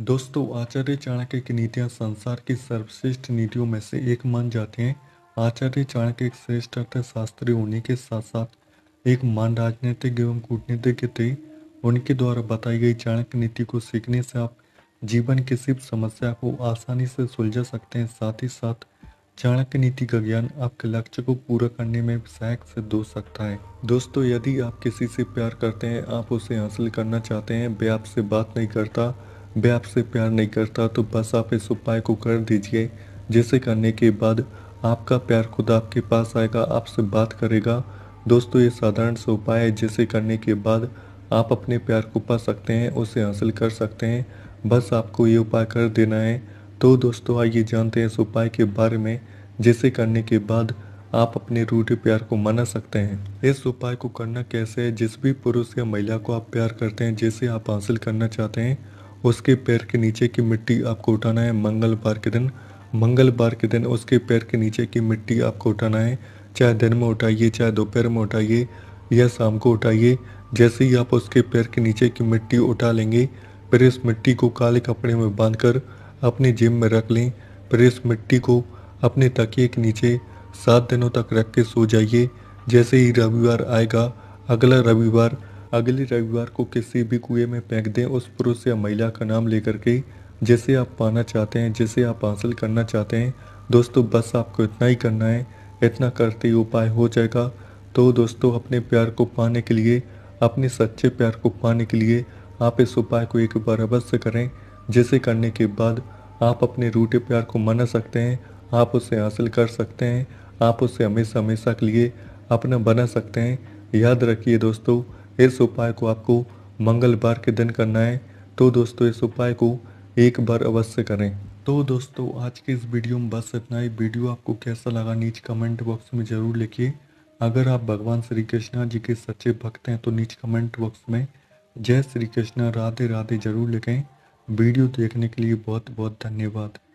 दोस्तों आचार्य चाणक्य की नीतियाँ संसार की सर्वश्रेष्ठ नीतियों में से एक मान जाते हैं आचार्य चाणक्य एक श्रेष्ठ अर्थशास्त्री होने के साथ साथ एक मान राजनीतिक एवं कूटनीतिज्ञ थे उनके द्वारा बताई गई चाणक्य नीति को सीखने से आप जीवन की सिर्फ समस्या को आसानी से सुलझा सकते हैं साथ ही साथ चाणक्य नीति का ज्ञान आपके लक्ष्य को पूरा करने में सहायक सिद्ध हो सकता है दोस्तों यदि आप किसी से प्यार करते हैं आप उसे हासिल करना चाहते हैं वे आपसे बात नहीं करता वे आपसे प्यार नहीं करता तो बस आप इस उपाय को कर दीजिए जिसे करने के बाद आपका प्यार खुद आपके पास आएगा आपसे बात करेगा दोस्तों ये साधारण सा उपाय है जिसे करने के बाद आप अपने प्यार को पा सकते हैं उसे हासिल कर सकते हैं बस आपको ये उपाय कर देना है तो दोस्तों आइए जानते हैं इस उपाय के बारे में जिसे करने के बाद आप अपने रूठे प्यार को मना सकते हैं इस उपाय को करना कैसे है जिस भी पुरुष या महिला को आप प्यार करते हैं जिसे आप हासिल करना चाहते हैं उसके पैर के नीचे की मिट्टी आपको उठाना है मंगलवार के दिन मंगलवार के दिन उसके पैर के नीचे की मिट्टी आपको उठाना है चाहे दिन में उठाइए चाहे दोपहर में उठाइए या शाम को उठाइए जैसे ही आप उसके पैर के नीचे की मिट्टी उठा लेंगे फिर इस मिट्टी को काले कपड़े में बांधकर अपने जिम में रख लें फिर इस मिट्टी को अपने तकिए के नीचे सात दिनों तक रख के सो जाइए जैसे ही रविवार आएगा अगला रविवार अगले रविवार को किसी भी कुएं में फेंक दें उस पुरुष या महिला का नाम लेकर के जिसे आप पाना चाहते हैं जिसे आप हासिल करना चाहते हैं दोस्तों बस आपको इतना ही करना है इतना करते ही उपाय हो जाएगा तो दोस्तों अपने प्यार को पाने के लिए अपने सच्चे प्यार को पाने के लिए आप इस उपाय को एक बार अवश्य करें जिसे करने के बाद आप अपने रूठे प्यार को मना सकते हैं आप उसे हासिल कर सकते हैं आप उसे हमेशा हमेशा के लिए अपना बना सकते हैं याद रखिए दोस्तों इस उपाय को आपको मंगलवार के दिन करना है तो दोस्तों इस उपाय को एक बार अवश्य करें तो दोस्तों आज के इस वीडियो में बस इतना ही वीडियो आपको कैसा लगा नीचे कमेंट बॉक्स में ज़रूर लिखिए अगर आप भगवान श्री कृष्णा जी के सच्चे भक्त हैं तो नीचे कमेंट बॉक्स में जय श्री कृष्णा राधे राधे जरूर लिखें वीडियो देखने के लिए बहुत बहुत धन्यवाद